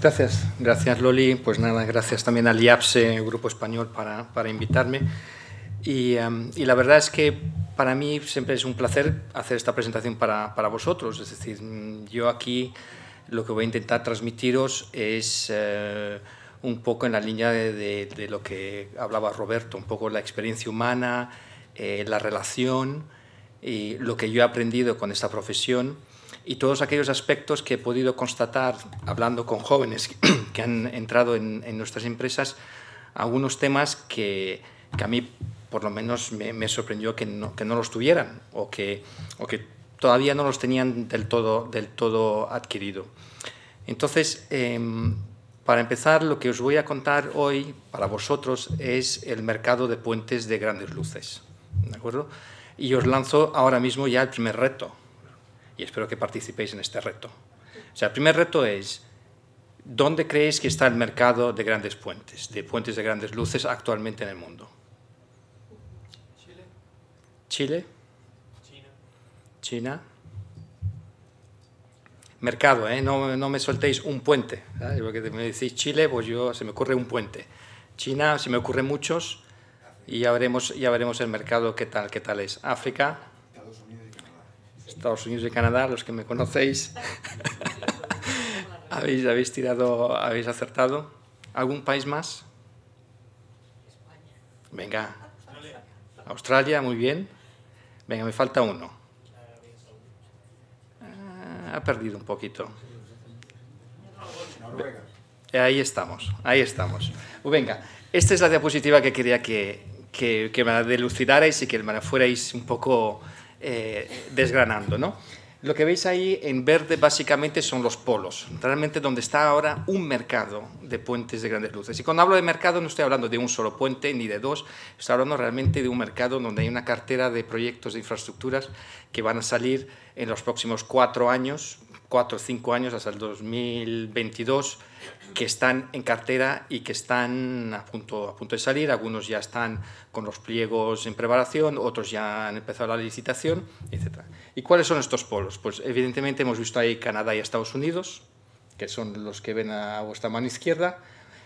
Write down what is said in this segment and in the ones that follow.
Gracias, gracias Loli. Pues nada, gracias también al IAPSE, Grupo Español, para, para invitarme. Em, y, la verdad es que para mí siempre es un placer hacer esta presentación para, para vosotros. Es decir, mm, yo aquí lo que voy a intentar transmitiros es eh, un poco en la línea de, lo que hablaba Roberto, un poco la experiencia humana, eh, la relación y lo que yo he aprendido con esta profesión y todos aquellos aspectos que he podido constatar hablando con jóvenes que han entrado en, nuestras empresas, algunos temas que, a mí por lo menos me, sorprendió que no, que no, los tuvieran o que, o que todavía no los tenían del todo, del todo adquirido. Entonces, em, para empezar, lo que os voy a contar hoy para vosotros es el mercado de puentes de grandes luces. ¿De acuerdo? Y os lanzo ahora mismo ya el primer reto y espero que participéis en este reto. O sea, el primer reto es, ¿dónde creéis que está el mercado de grandes puentes, de puentes de grandes luces actualmente en el mundo? Chile. Chile. China. China. Mercado, ¿eh? no, me soltéis un puente. Porque me decís Chile, pues yo se me ocurre un puente. China, se me ocurren muchos y ya veremos, ya veremos el mercado qué tal, qué tal es. África. Estados Unidos y Canadá, los que me conocéis, habéis, habéis tirado, habéis acertado. ¿Algún país más? Venga. Australia, muy bien. Venga, me falta uno. Ah, ha perdido un poquito. Ahí estamos, ahí estamos. Pues venga, esta es la diapositiva que quería que, que, que me delucidarais y que me fuerais un poco eh, desgranando. ¿no? Lo que veis ahí en verde básicamente son los polos, realmente donde está ahora un mercado de puentes de grandes luces. Y cuando hablo de mercado no estoy hablando de un solo puente ni de dos, estoy hablando realmente de un mercado donde hay una cartera de proyectos de infraestructuras que van a salir en los próximos cuatro años, cuatro o cinco años, hasta el 2022, que están en cartera y que están a punto, a punto de salir. Algunos ya están con los pliegos en preparación, otros ya han empezado la licitación, etc. ¿Y cuáles son estos polos? Pues evidentemente hemos visto ahí Canadá y Estados Unidos, que son los que ven a vuestra mano izquierda.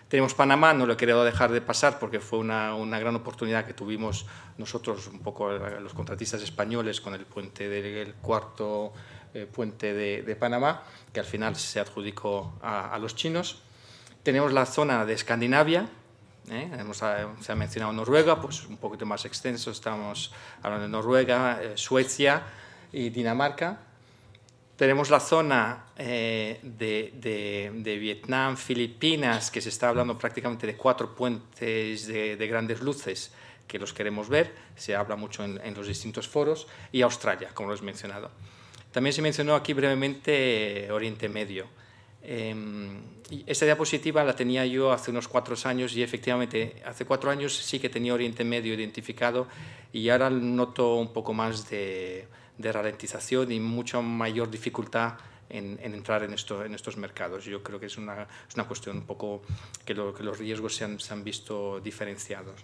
Tenemos Panamá, no lo he querido dejar de pasar porque fue una, una, gran oportunidad que tuvimos nosotros, un poco los contratistas españoles, con el puente del cuarto eh, puente de, Panamá, que al final se adjudicó a, los chinos. Tenemos la zona de Escandinavia, ¿eh? Eh, se ha mencionado Noruega, pues un poquito más extenso, estamos hablando de Noruega, Suecia y Dinamarca. Tenemos la zona de, Vietnam, Filipinas, que se está hablando prácticamente de cuatro puentes de, grandes luces que los queremos ver, se habla mucho en, en los distintos foros, y Australia, como lo he mencionado. También se mencionó aquí brevemente eh, Oriente Medio. Em, esta diapositiva la tenía yo hace unos cuatro años y efectivamente hace cuatro años sí que tenía Oriente Medio identificado y ahora noto un poco más de, ralentización y mucha mayor dificultad en, entrar en, estos mercados. Yo creo que es una, cuestión un poco que, los riesgos se han, visto diferenciados.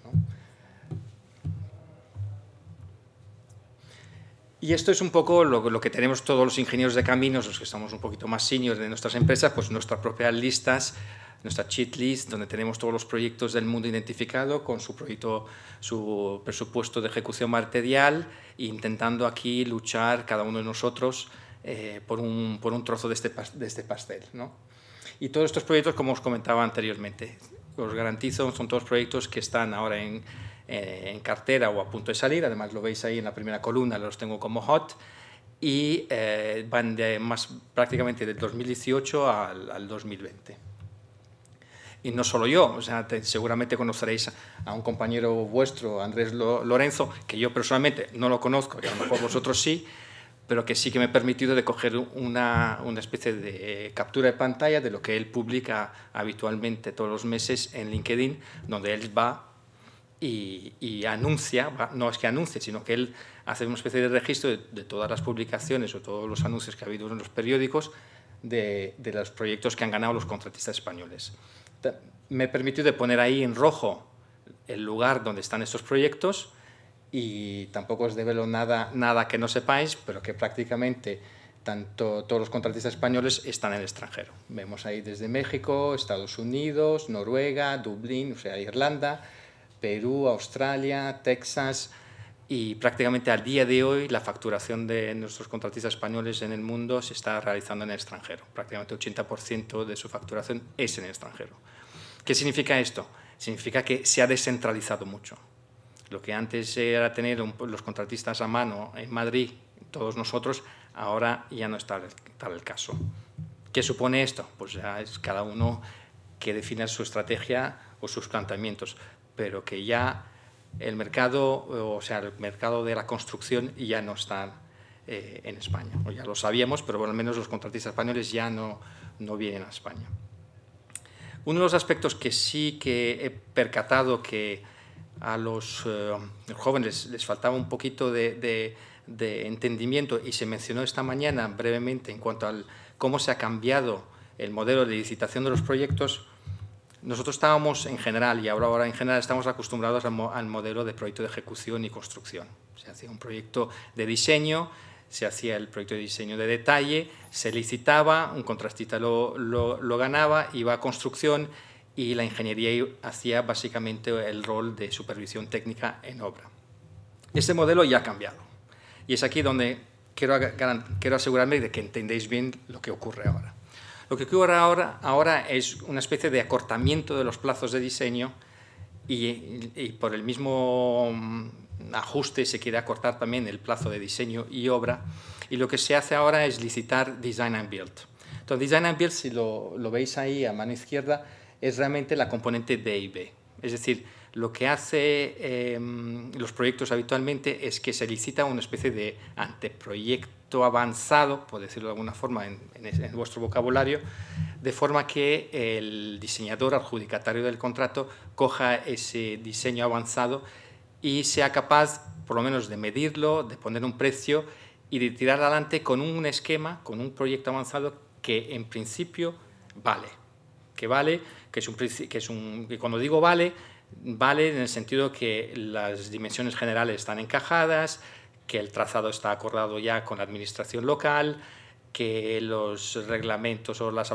Y esto es un poco lo, que tenemos todos los ingenieros de caminos, los que estamos un poquito más seniors de nuestras empresas, pues nuestras propias listas, nuestra cheat list, donde tenemos todos los proyectos del mundo identificado con su proyecto, su presupuesto de ejecución material, intentando aquí luchar cada uno de nosotros eh, por, un, trozo de este, de este pastel. Y todos estos proyectos, como os comentaba anteriormente, os garantizo, son todos proyectos que están ahora en eh, en cartera o a punto de salir, además lo veis ahí en la primera columna, los tengo como hot, y eh, van de más prácticamente del 2018 al, 2020. Y no solo yo, o sea, seguramente conoceréis a un compañero vuestro, Andrés Lorenzo, que yo personalmente no lo conozco, a lo mejor vosotros sí, pero que sí que me he permitido de coger una, una especie de eh, captura de pantalla de lo que él publica habitualmente todos los meses en LinkedIn, donde él va y, anuncia, no es que anuncie, sino que él hace una especie de registro de, todas las publicaciones o todos los anuncios que ha habido en los periódicos de, los proyectos que han ganado los contratistas españoles. Me permitió de poner ahí en rojo el lugar donde están estos proyectos y tampoco os develo nada, nada que no sepáis, pero que prácticamente tanto todos los contratistas españoles están en el extranjero. Vemos ahí desde México, Estados Unidos, Noruega, Dublín, o sea, Irlanda, Perú, Australia, Texas y prácticamente al día de hoy la facturación de nuestros contratistas españoles en el mundo se está realizando en el extranjero. Prácticamente 80% de su facturación es en el extranjero. ¿Qué significa esto? Significa que se ha descentralizado mucho. Lo que antes era tener los contratistas a mano en Madrid, todos nosotros, ahora ya no está tal el caso. ¿Qué supone esto? Pues ya es cada uno que defina su estrategia o sus planteamientos pero que ya el mercado, o sea, el mercado de la construcción ya no está eh, en España. O ya lo sabíamos, pero bueno, al menos los contratistas españoles ya no, no vienen a España. Uno de los aspectos que sí que he percatado que a los eh, jóvenes les faltaba un poquito de, de, de, entendimiento y se mencionó esta mañana brevemente en cuanto a cómo se ha cambiado el modelo de licitación de los proyectos, nosotros estábamos en general, y ahora, ahora en general estamos acostumbrados al, modelo de proyecto de ejecución y construcción. Se hacía un proyecto de diseño, se hacía el proyecto de diseño de detalle, se licitaba, un contrastista lo, ganaba, iba a construcción y la ingeniería hacía básicamente el rol de supervisión técnica en obra. Este modelo ya ha cambiado y es aquí donde quiero, quiero asegurarme de que entendéis bien lo que ocurre ahora. Lo que ocurre ahora, ahora es una especie de acortamiento de los plazos de diseño y, por el mismo mm, ajuste se quiere acortar también el plazo de diseño y obra. Y lo que se hace ahora es licitar Design and Build. Entonces, Design and Build, si lo, veis ahí a mano izquierda, es realmente la componente B. Es decir, lo que hace eh, los proyectos habitualmente es que se licita una especie de anteproyecto avanzado, por decirlo de alguna forma, en, vuestro vocabulario, de forma que el diseñador adjudicatario del contrato coja ese diseño avanzado y sea capaz, por lo menos, de medirlo, de poner un precio y de tirar adelante con un esquema, con un proyecto avanzado que en principio vale. Que vale, que es un, que cuando digo vale, vale en el sentido que las dimensiones generales están encajadas, que el trazado está acordado ya con la administración local, que los reglamentos o las,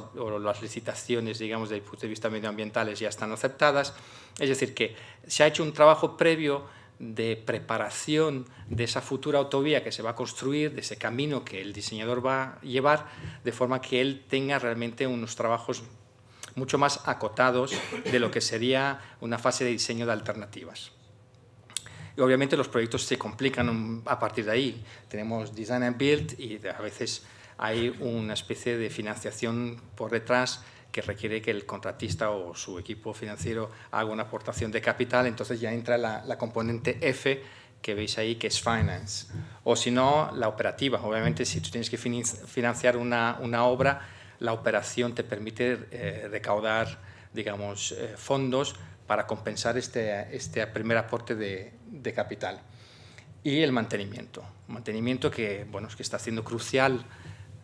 licitaciones, digamos, desde el punto de vista medioambientales ya están aceptadas. Es decir, que se ha hecho un trabajo previo de preparación de esa futura autovía que se va a construir, de ese camino que el diseñador va a llevar, de forma que él tenga realmente unos trabajos mucho más acotados de lo que sería una fase de diseño de alternativas. Y obviamente los proyectos se complican um, a partir de ahí. Tenemos design and build y a veces hay una especie de financiación por detrás que requiere que el contratista o su equipo financiero haga una aportación de capital, entonces ya entra la, componente F que veis ahí, que es finance. O si no, la operativa. Obviamente, si tú tienes que financiar una, obra, la operación te permite eh, recaudar, digamos, eh, fondos para compensar este, este primer aporte de, capital. Y el mantenimiento, mantenimiento que, bueno, que está siendo crucial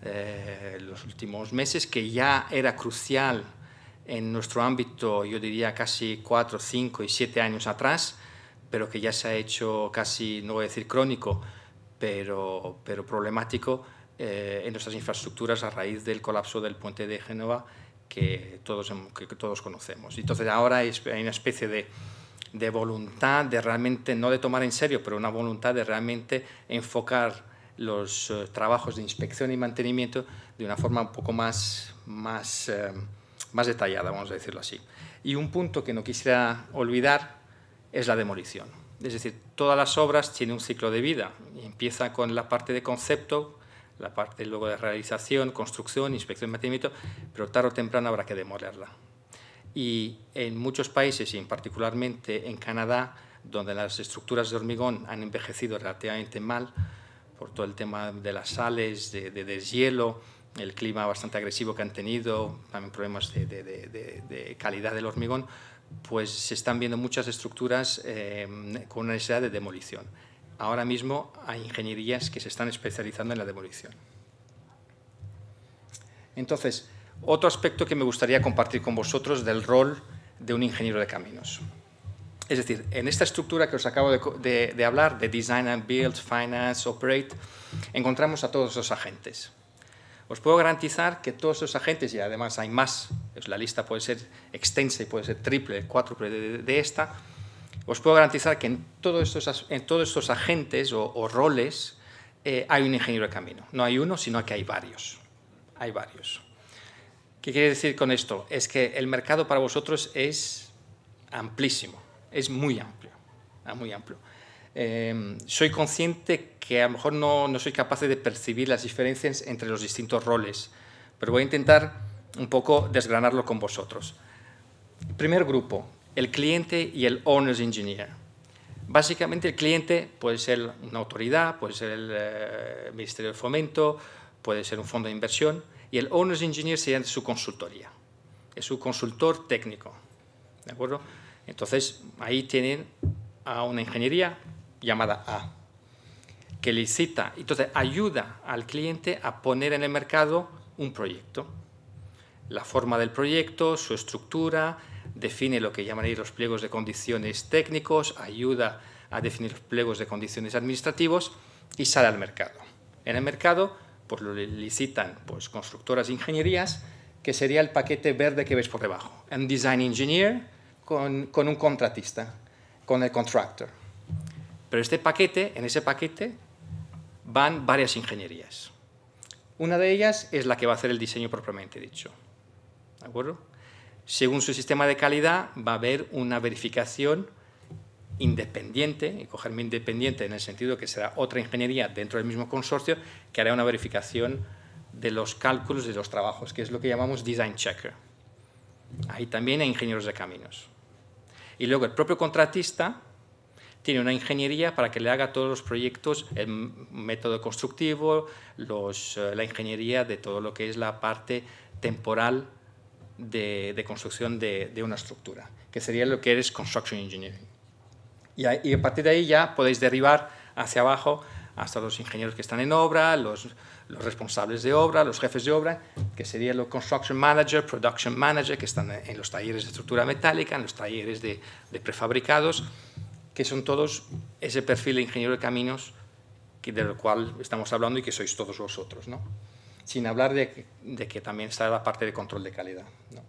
eh, los últimos meses, que ya era crucial en nuestro ámbito, yo diría casi cuatro, cinco y siete años atrás, pero que ya se ha hecho casi, no voy a decir crónico, pero, pero problemático eh, en nuestras infraestructuras a raíz del colapso del puente de Génova que todos, que todos conocemos. Entonces ahora hay una especie de, de voluntad de realmente, no de tomar en serio, pero una voluntad de realmente enfocar los eh, trabajos de inspección y mantenimiento de una forma un poco más, más, eh, más detallada, vamos a decirlo así. Y un punto que no quisiera olvidar es la demolición. Es decir, todas las obras tienen un ciclo de vida. Empieza con la parte de concepto, la parte luego de realización, construcción, inspección, mantenimiento, pero tarde o temprano habrá que demolerla. Y en muchos países, y en particularmente en Canadá, donde las estructuras de hormigón han envejecido relativamente mal, por todo el tema de las sales, de, deshielo, el clima bastante agresivo que han tenido, también problemas de, calidad del hormigón, pues se están viendo muchas estructuras eh, con una necesidad de demolición ahora mismo hay ingenierías que se están especializando en la demolición. Entonces, otro aspecto que me gustaría compartir con vosotros del rol de un ingeniero de caminos. Es decir, en esta estructura que os acabo de, hablar, de Design and Build, Finance, Operate, encontramos a todos esos agentes. Os puedo garantizar que todos esos agentes, y además hay más, la lista puede ser extensa y puede ser triple, cuádruple de esta, os puedo garantizar que en, todo estos, en todos estos agentes o, roles eh, hay un ingeniero de camino. No hay uno, sino que hay varios. Hay varios. ¿Qué quiere decir con esto? Es que el mercado para vosotros es amplísimo, es muy amplio, ah, muy amplio. Em, soy consciente que a lo mejor no, no, soy capaz de percibir las diferencias entre los distintos roles, pero voy a intentar un poco desgranarlo con vosotros. Primer grupo, el cliente y el owner's engineer. Básicamente el cliente puede ser una autoridad, puede ser el eh, Ministerio de Fomento, puede ser un fondo de inversión y el owner's engineer sería su consultoría, es su consultor técnico. ¿De acuerdo? Entonces ahí tienen a una ingeniería llamada A que licita, entonces ayuda al cliente a poner en el mercado un proyecto. La forma del proyecto, su estructura, define lo que llaman los pliegos de condiciones técnicos, ayuda a definir los pliegos de condiciones administrativos y sale al mercado. En el mercado pues lo licitan pues, constructoras e ingenierías, que sería el paquete verde que ves por debajo, un design engineer con, con un contratista, con el contractor. Pero este paquete, en ese paquete van varias ingenierías. Una de ellas es la que va a hacer el diseño propiamente dicho. ¿De acuerdo? según su sistema de calidad, va a haber una verificación independiente, y cogerme independiente en el sentido que será otra ingeniería dentro del mismo consorcio que hará una verificación de los cálculos de los trabajos, que es lo que llamamos design checker. Ahí también hay ingenieros de caminos. Y luego el propio contratista tiene una ingeniería para que le haga todos los proyectos, el método constructivo, eh, la ingeniería de todo lo que es la parte temporal de, construcción de, una estructura, que sería lo que es Construction Engineering. Y a, partir de ahí ya podéis derivar hacia abajo hasta los ingenieros que están en obra, los, responsables de obra, los jefes de obra, que serían los construction manager, production manager, que están en los talleres de estructura metálica, en los talleres de, prefabricados, que son todos ese perfil de ingeniero de caminos del cual estamos hablando y que sois todos vosotros. ¿no? sin hablar de que, también está la parte de control de calidad. ¿no?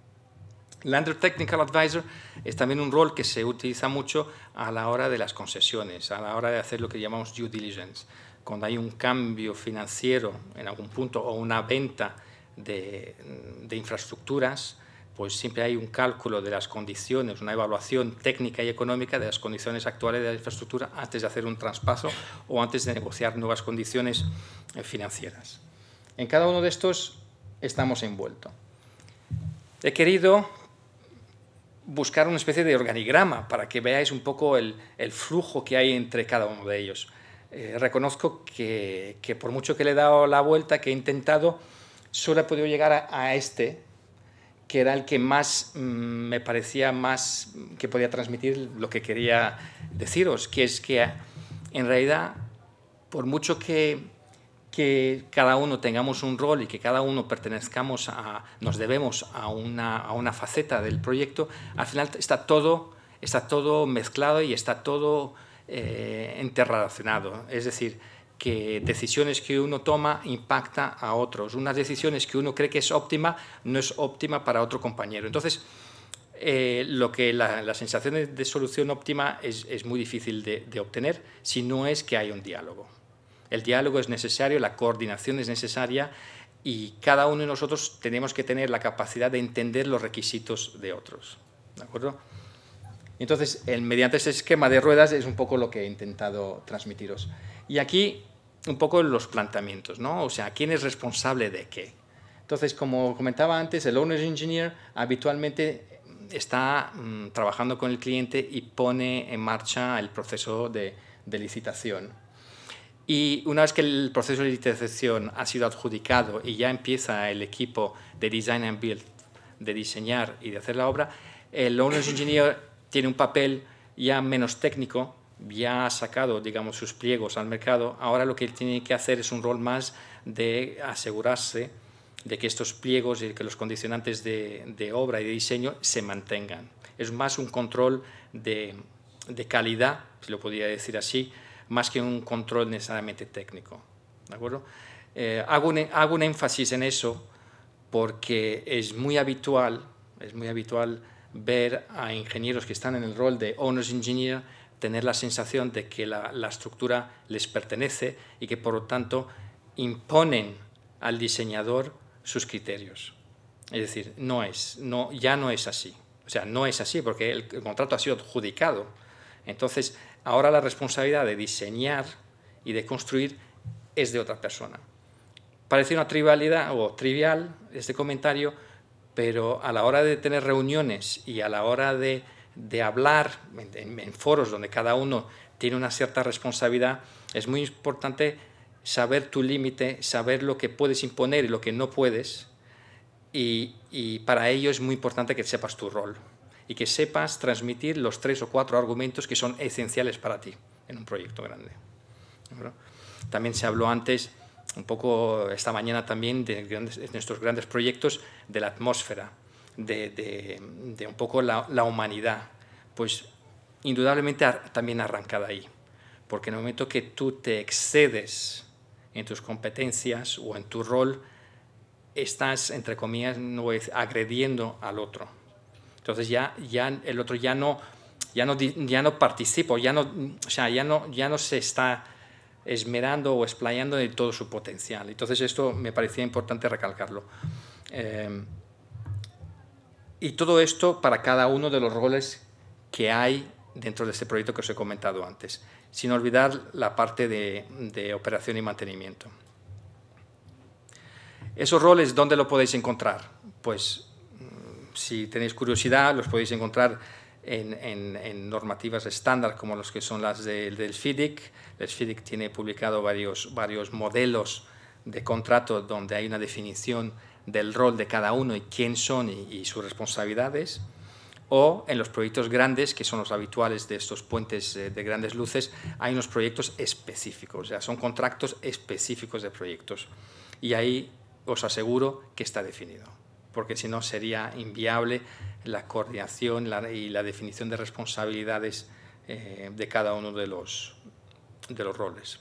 Lander Technical Advisor es también un rol que se utiliza mucho a la hora de las concesiones, a la hora de hacer lo que llamamos due diligence. Cuando hay un cambio financiero en algún punto o una venta de, de infraestructuras, pues siempre hay un cálculo de las condiciones, una evaluación técnica y económica de las condiciones actuales de la infraestructura antes de hacer un traspaso o antes de negociar nuevas condiciones eh, financieras. En cada uno de estos estamos envueltos. He querido buscar una especie de organigrama para que veáis un poco el, flujo que hay entre cada uno de ellos. Eh, reconozco que, por mucho que le he dado la vuelta, que he intentado, solo he podido llegar a, este, que era el que más mm, me parecía más mm, que podía transmitir lo que quería deciros, que es que en realidad, por mucho que que cada uno tengamos un rol y que cada uno pertenezcamos a, nos debemos a una, faceta del proyecto, al final está todo, está todo mezclado y está todo eh, interrelacionado. Es decir, que decisiones que uno toma impacta a otros. Unas decisiones que uno cree que es óptima no es óptima para otro compañero. Entonces, eh, lo que la, sensación de, solución óptima es, muy difícil de obtener si no es que hay un diálogo. El diálogo es necesario, la coordinación es necesaria y cada uno de nosotros tenemos que tener la capacidad de entender los requisitos de otros. Entonces, mediante ese esquema de ruedas es un poco lo que he intentado transmitiros. Y aquí un poco los planteamientos, ¿no? O sea, ¿quién es responsable de qué? Entonces, como comentaba antes, el Owner's Engineer habitualmente está mm, trabajando con el cliente y pone en marcha el proceso de licitación. Y una vez que el proceso de licitación ha sido adjudicado y ya empieza el equipo de design and build de diseñar y de hacer la obra, el owner's engineer tiene un papel ya menos técnico, ya ha sacado, digamos, sus pliegos al mercado. Ahora lo que tiene que hacer es un rol más de asegurarse de que estos pliegos y que los condicionantes de, obra y de diseño se mantengan. Es más un control de, de calidad, si lo podría decir así, más que un control necesariamente técnico. ¿De acuerdo? Eh, hago, un, e, hago, un, énfasis en eso porque es muy habitual, es muy habitual ver a ingenieros que están en el rol de Owners Engineer tener la sensación de que la, la estructura les pertenece y que por lo tanto imponen al diseñador sus criterios. Es decir, no es, no, ya no es así. O sea, no es así porque el, el contrato ha sido adjudicado. Entonces, Ahora la responsabilidad de diseñar y de construir es de otra persona. Parece una trivialidad o trivial este comentario, pero a la hora de tener reuniones y a la hora de, hablar en, foros donde cada uno tiene una cierta responsabilidad, es muy importante saber tu límite, saber lo que puedes imponer y lo que no puedes, y, para ello es muy importante que sepas tu rol y que sepas transmitir los tres o cuatro argumentos que son esenciales para ti en un proyecto grande. También se habló antes, un poco esta mañana también, de, nuestros grandes proyectos, de la atmósfera, de, un poco la, humanidad. Pues indudablemente también arrancada ahí, porque en el momento que tú te excedes en tus competencias o en tu rol, estás, entre comillas, no es, agrediendo al otro entonces ya, ya el otro ya no, ya no, ya no participa, ya no, o sea, ya no, ya no se está esmerando o explayando de todo su potencial. Entonces esto me parecía importante recalcarlo. Em, y todo esto para cada uno de los roles que hay dentro de este proyecto que os he comentado antes, sin olvidar la parte de, de operación y mantenimiento. ¿Esos roles dónde lo podéis encontrar? Pues si tenéis curiosidad, los podéis encontrar en, normativas estándar como las que son las del FIDIC. El FIDIC tiene publicado varios, modelos de contrato donde hay una definición del rol de cada uno y quién son y, y sus responsabilidades o en los proyectos grandes, que son los habituales de estos puentes eh, de grandes luces, hay unos proyectos específicos, o sea, son contratos específicos de proyectos. Y ahí os aseguro que está definido porque si no sería inviable la coordinación y la definición de responsabilidades eh, de cada uno de los, roles.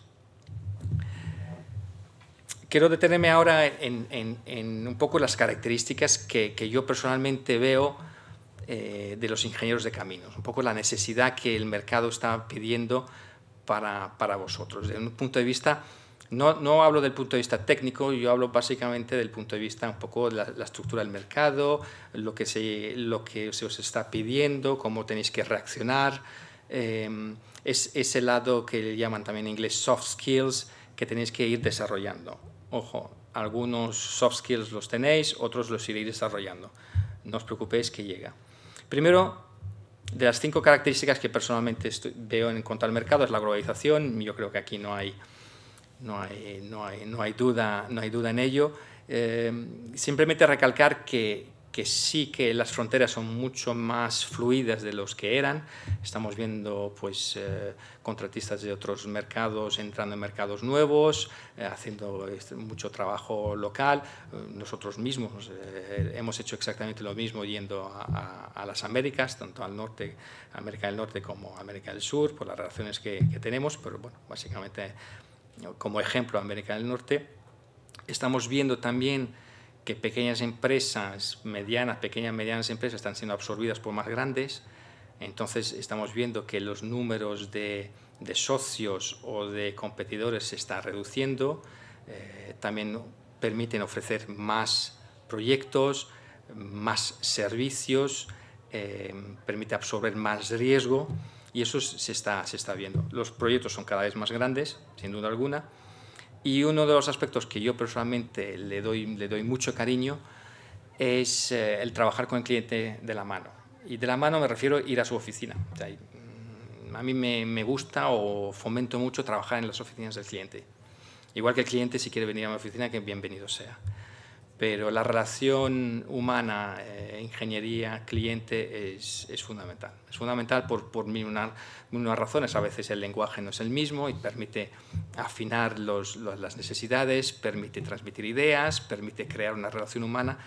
Quiero detenerme ahora en, un poco las características que, yo personalmente veo eh, de los ingenieros de caminos, un poco la necesidad que el mercado está pidiendo para, para vosotros, desde un punto de vista no, hablo del punto de vista técnico, yo hablo básicamente del punto de vista un poco de la, estructura del mercado, lo que, se, lo que se os está pidiendo, cómo tenéis que reaccionar. Em, es ese lado que le llaman también en inglés soft skills que tenéis que ir desarrollando. Ojo, algunos soft skills los tenéis, otros los iréis desarrollando. No os preocupéis que llega. Primero, de las cinco características que personalmente veo en cuanto al mercado es la globalización. Yo creo que aquí no hay no hay, no hay, duda, no hay duda en ello. Eh, simplemente recalcar que, sí que las fronteras son mucho más fluidas de los que eran. Estamos viendo pues, eh, contratistas de otros mercados entrando en mercados nuevos, eh, haciendo este, mucho trabajo local. Nosotros mismos hemos hecho exactamente lo mismo yendo a, las Américas, tanto al norte, América del Norte como América del Sur, por las relaciones que, que tenemos, pero bueno, básicamente como ejemplo América del Norte. Estamos viendo también que pequeñas empresas, medianas, pequeñas, medianas empresas están siendo absorbidas por más grandes. Entonces estamos viendo que los números de, socios o de competidores se están reduciendo. Eh, también permiten ofrecer más proyectos, más servicios, eh, permite absorber más riesgo y eso se está, se está viendo. Los proyectos son cada vez más grandes, sin duda alguna, y uno de los aspectos que yo personalmente le doy, le doy mucho cariño es eh, el trabajar con el cliente de la mano. Y de la mano me refiero a ir a su oficina. Mm, a mí me, me, gusta o fomento mucho trabajar en las oficinas del cliente. Igual que el cliente, si quiere venir a mi oficina, que bienvenido sea pero la relación humana, eh, ingeniería, cliente es, fundamental. Es fundamental por, por mil, una, razones. A veces el lenguaje no es el mismo y permite afinar las necesidades, permite transmitir ideas, permite crear una relación humana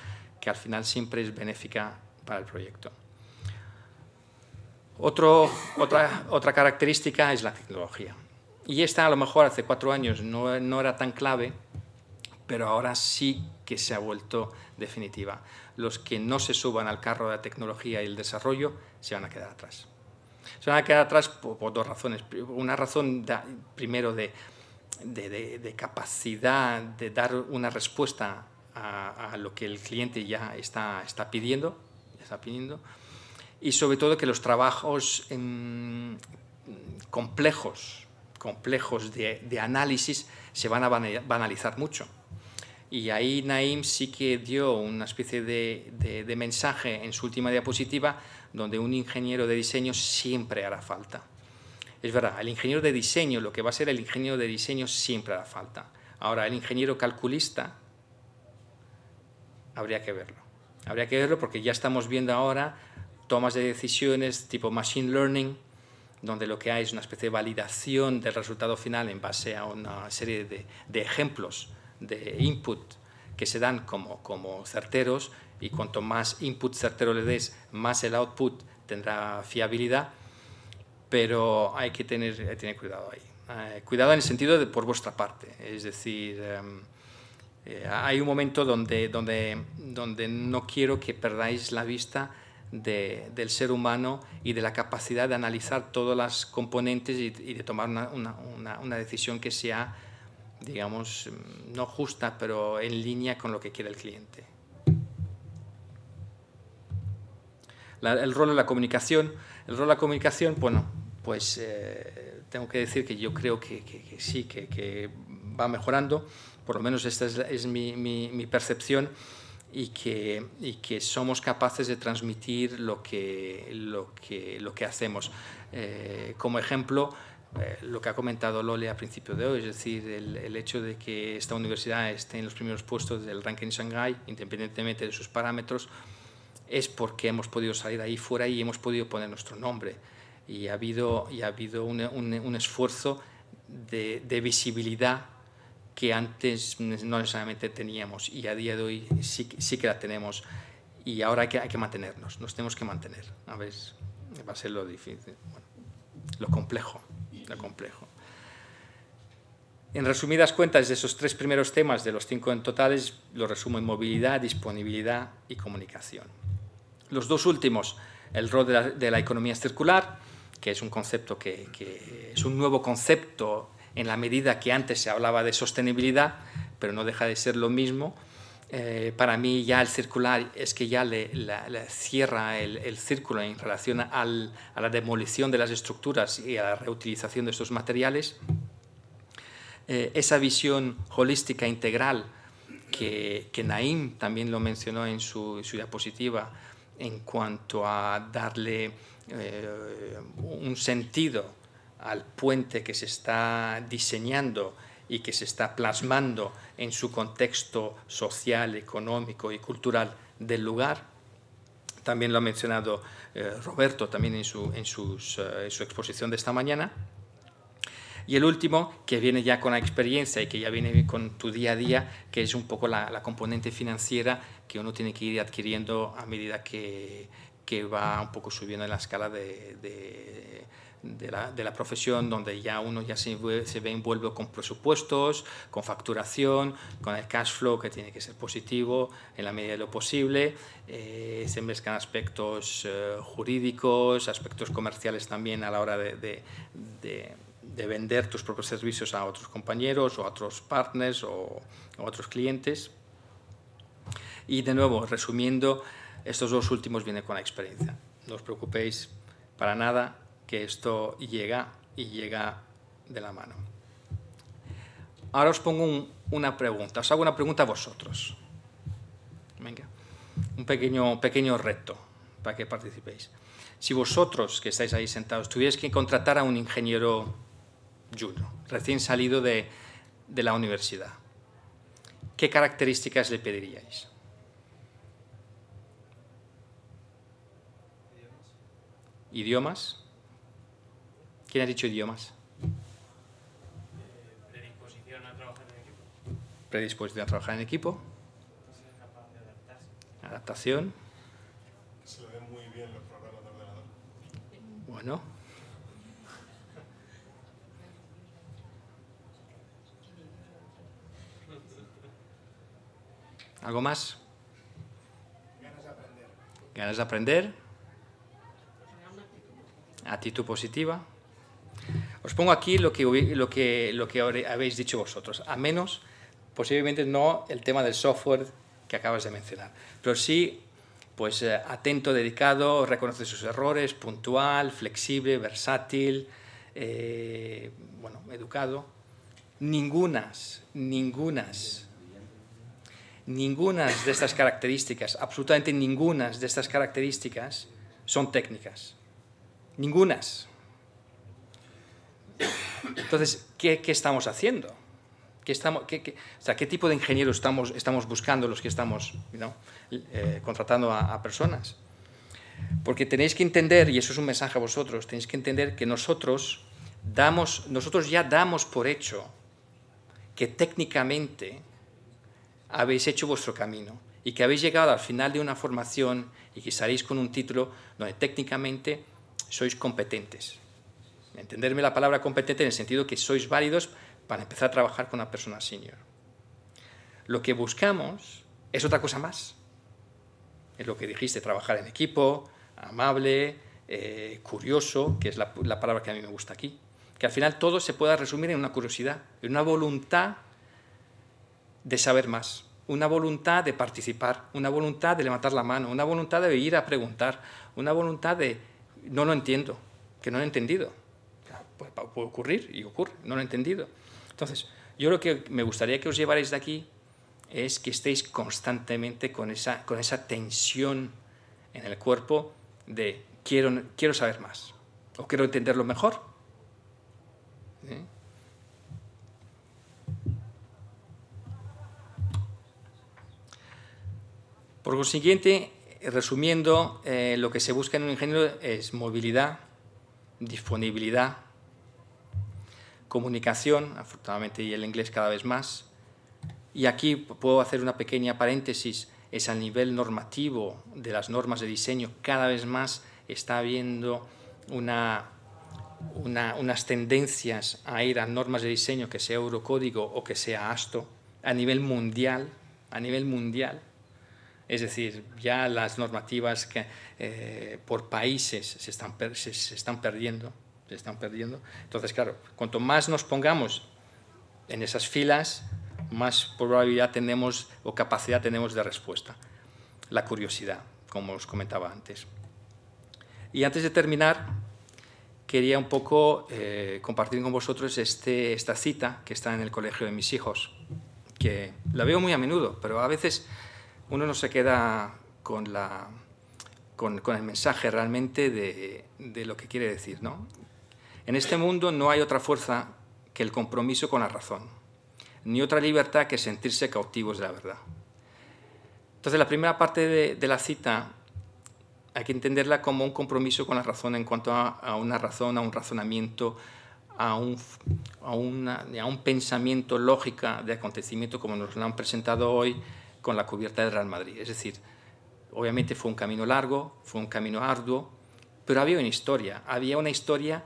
que al final siempre es benéfica para el proyecto. otra, característica es la tecnología. Y esta a lo mejor hace cuatro años no, no era tan clave, pero ahora sí que se ha vuelto definitiva. Los que no se suban al carro de la tecnología y el desarrollo se van a quedar atrás. Se van a quedar atrás por, dos razones. Una razón, primero, de, capacidad de dar una respuesta a, lo que el cliente ya está, pidiendo, está pidiendo, y sobre todo que los trabajos em, complejos, complejos de, de análisis se van a banalizar mucho. Y ahí Naim sí que dio una especie de, de, de mensaje en su última diapositiva donde un ingeniero de diseño siempre hará falta. Es verdad, el ingeniero de diseño, lo que va a ser el ingeniero de diseño siempre hará falta. Ahora, el ingeniero calculista, habría que verlo. Habría que verlo porque ya estamos viendo ahora tomas de decisiones tipo machine learning, donde lo que hay es una especie de validación del resultado final en base a una serie de, de ejemplos de input que se dan como, como certeros y cuanto más input certero le des, más el output tendrá fiabilidad, pero hay que tener, cuidado ahí. Eh, cuidado en el sentido de por vuestra parte, es decir, em, eh, hay un momento donde, donde, donde no quiero que perdáis la vista de, del ser humano y de la capacidad de analizar todas las componentes y, de tomar una, una, una, una decisión que sea digamos, mm, no justa, pero en línea con lo que quiere el cliente. el rol de la comunicación, el rol de la comunicación, bueno, pues eh, tengo que decir que yo creo que, sí, que, va mejorando, por lo menos esta es, mi, percepción, y que, y que somos capaces de transmitir lo que, lo que, lo que hacemos. Eh, como ejemplo, eh, lo que ha comentado Lole a principio de hoy, es decir, el, el, hecho de que esta universidad esté en los primeros puestos del ranking Shanghái, independientemente de sus parámetros, es porque hemos podido salir ahí fuera y hemos podido poner nuestro nombre. Y ha habido, y ha habido un, un, esfuerzo de, de, visibilidad que antes no necesariamente teníamos y a día de hoy sí, sí que la tenemos. Y ahora hay que, hay que mantenernos, nos tenemos que mantener. A ver, va a ser lo difícil, lo complejo complejo. En resumidas cuentas, de esos tres primeros temas, de los cinco en totales, lo resumo en movilidad, disponibilidad y comunicación. Los dos últimos, el rol de la, economía circular, que es un concepto que, es un nuevo concepto en la medida que antes se hablaba de sostenibilidad, pero no deja de ser lo mismo eh, para mí ya el circular es que ya le, cierra el, círculo en relación a la demolición de las estructuras y a la reutilización de estos materiales. Eh, esa visión holística integral que, Naim también lo mencionó en su, diapositiva en cuanto a darle eh, un sentido al puente que se está diseñando y que se está plasmando en su contexto social, económico y cultural del lugar. También lo ha mencionado eh, Roberto también en su, eh, en, su exposición de esta mañana. Y el último, que viene ya con la experiencia y que ya viene con tu día a día, que es un poco la, componente financiera que uno tiene que ir adquiriendo a medida que, que va un poco subiendo en la escala de de la, profesión donde ya uno ya se, ve envuelto con presupuestos, con facturación, con el cash flow que tiene que ser positivo en la medida de lo posible. Eh, se mezclan aspectos eh, jurídicos, aspectos comerciales también a la hora de, de vender tus propios servicios a otros compañeros o a otros partners o a otros clientes. Y de nuevo, resumiendo, estos dos últimos vienen con la experiencia. No os preocupéis para nada, que esto llega y llega de la mano. Ahora os pongo una pregunta, os hago una pregunta a vosotros. Venga, un pequeño, pequeño reto para que participéis. Si vosotros que estáis ahí sentados tuvierais que contratar a un ingeniero junior, recién salido de, de la universidad, ¿qué características le pediríais? idiomas, ¿Quién ha dicho idiomas? Predisposición a trabajar en equipo. Predisposición a trabajar en equipo. Adaptación. Se lo ven muy bien los programas de ordenador. Bueno. ¿Algo más? Ganas de aprender. Ganas de aprender. Actitud positiva. Os pongo aquí lo que, habéis dicho vosotros, a menos, posiblemente no el tema del software que acabas de mencionar, pero sí pues eh, atento, dedicado, reconoce sus errores, puntual, flexible, versátil, eh, bueno, educado. Ningunas, ningunas, ningunas de estas características, absolutamente ningunas de estas características son técnicas. Ningunas. Entonces, ¿qué, estamos haciendo? ¿Qué, estamos, o sea, ¿Qué tipo de ingeniero estamos, buscando los que estamos eh, contratando a, personas? Porque tenéis que entender, y eso es un mensaje a vosotros, tenéis que entender que nosotros, damos, nosotros ya damos por hecho que técnicamente habéis hecho vuestro camino y que habéis llegado al final de una formación y que estaréis con un título donde técnicamente sois competentes entenderme la palabra competente en el sentido que sois válidos para empezar a trabajar con una persona senior. Lo que buscamos es otra cosa más. Es lo que dijiste, trabajar en equipo, amable, eh, curioso, que es la, la palabra que a mí me gusta aquí. Que al final todo se pueda resumir en una curiosidad, en una voluntad de saber más, una voluntad de participar, una voluntad de levantar la mano, una voluntad de ir a preguntar, una voluntad de no lo entiendo, que no he entendido, puede ocurrir y ocurre, no lo he entendido. Entonces, yo lo que me gustaría que os llevarais de aquí es que estéis constantemente con esa, con esa tensión en el cuerpo de quiero, quiero saber más o quiero entenderlo mejor. Por consiguiente, resumiendo, eh, lo que se busca en un ingeniero es movilidad, disponibilidad, comunicación, afortunadamente y el inglés cada vez más. Y aquí puedo hacer una pequeña paréntesis, es a nivel normativo de las normas de diseño, cada vez más está habiendo unas tendencias a ir a normas de diseño, que sea Eurocódigo o que sea ASTO, a nivel mundial, a nivel mundial. Es decir, ya las normativas que, eh, por países se están, se están perdiendo están perdiendo. Entonces, claro, cuanto más nos pongamos en esas filas, más probabilidad tenemos o capacidad tenemos de respuesta. La curiosidad, como os comentaba antes. Y antes de terminar, quería un poco eh, compartir con vosotros este, esta cita que está en el colegio de mis hijos, que la veo muy a menudo, pero a veces uno no se queda con, la, el mensaje realmente de, de, lo que quiere decir. ¿no? En este mundo no hay otra fuerza que el compromiso con la razón, ni otra libertad que sentirse cautivos de la verdad. Entonces, la primera parte de, la cita hay que entenderla como un compromiso con la razón en cuanto a, una razón, a un razonamiento, a un, pensamiento lógica de acontecimiento como nos lo han presentado hoy con la cubierta del Real Madrid. Es decir, obviamente fue un camino largo, fue un camino arduo, pero había una historia, había una historia